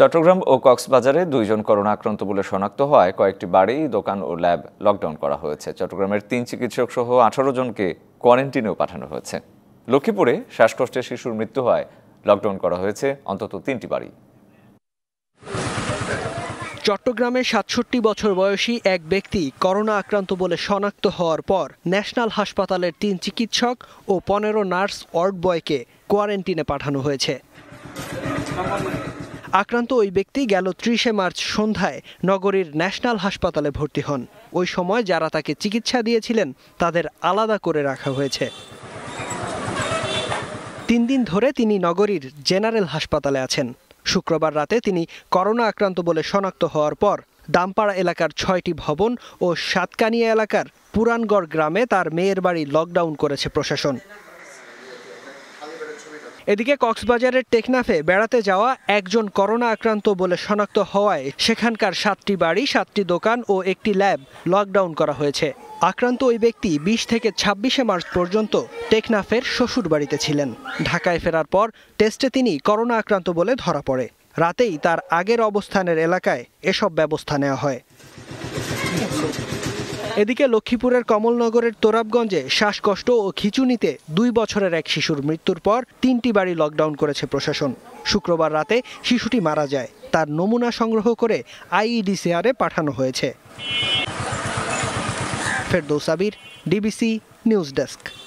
চট্টগ্রাম ও কক্সবাজারে দুইজন করোনা আক্রান্ত বলে শনাক্ত হওয়ায় কয়েকটি বাড়ি দোকান ও ল্যাব লকডাউন করা হয়েছে চট্টগ্রামের তিন চিকিৎসক সহ আঠারো জনকে কোয়ারেন্টিনেও পাঠানো হয়েছে লক্ষ্মীপুরে শ্বাসকষ্টে শিশুর মৃত্যু হয় লকডাউন করা হয়েছে অন্তত তিনটি বাড়ি চট্টগ্রামের সাতষট্টি বছর বয়সী এক ব্যক্তি করোনা আক্রান্ত বলে শনাক্ত হওয়ার পর ন্যাশনাল হাসপাতালের তিন চিকিৎসক ও পনেরো নার্স ওয়ার্ড বয়কে কোয়ারেন্টিনে পাঠানো হয়েছে আক্রান্ত ওই ব্যক্তি গেল ত্রিশে মার্চ সন্ধ্যায় নগরীর ন্যাশনাল হাসপাতালে ভর্তি হন ওই সময় যারা তাকে চিকিৎসা দিয়েছিলেন তাদের আলাদা করে রাখা হয়েছে তিন দিন ধরে তিনি নগরীর জেনারেল হাসপাতালে আছেন শুক্রবার রাতে তিনি করোনা আক্রান্ত বলে শনাক্ত হওয়ার পর দামপাড়া এলাকার ছয়টি ভবন ও সাতকানিয়া এলাকার পুরানগড় গ্রামে তার মেয়ের বাড়ি লকডাউন করেছে প্রশাসন এদিকে কক্সবাজারের টেকনাফে বেড়াতে যাওয়া একজন করোনা আক্রান্ত বলে শনাক্ত হওয়ায় সেখানকার সাতটি বাড়ি সাতটি দোকান ও একটি ল্যাব লকডাউন করা হয়েছে আক্রান্ত ওই ব্যক্তি বিশ থেকে ছাব্বিশে মার্চ পর্যন্ত টেকনাফের শ্বশুর বাড়িতে ছিলেন ঢাকায় ফেরার পর টেস্টে তিনি করোনা আক্রান্ত বলে ধরা পড়ে রাতেই তার আগের অবস্থানের এলাকায় এসব ব্যবস্থা নেওয়া হয় এদিকে লক্ষ্মীপুরের কমলনগরের তোরাবগঞ্জে শ্বাসকষ্ট ও খিচুনিতে দুই বছরের এক শিশুর মৃত্যুর পর তিনটি বাড়ি লকডাউন করেছে প্রশাসন শুক্রবার রাতে শিশুটি মারা যায় তার নমুনা সংগ্রহ করে আইইডিসিআরে পাঠানো হয়েছে Ferdous Abir DBC news desk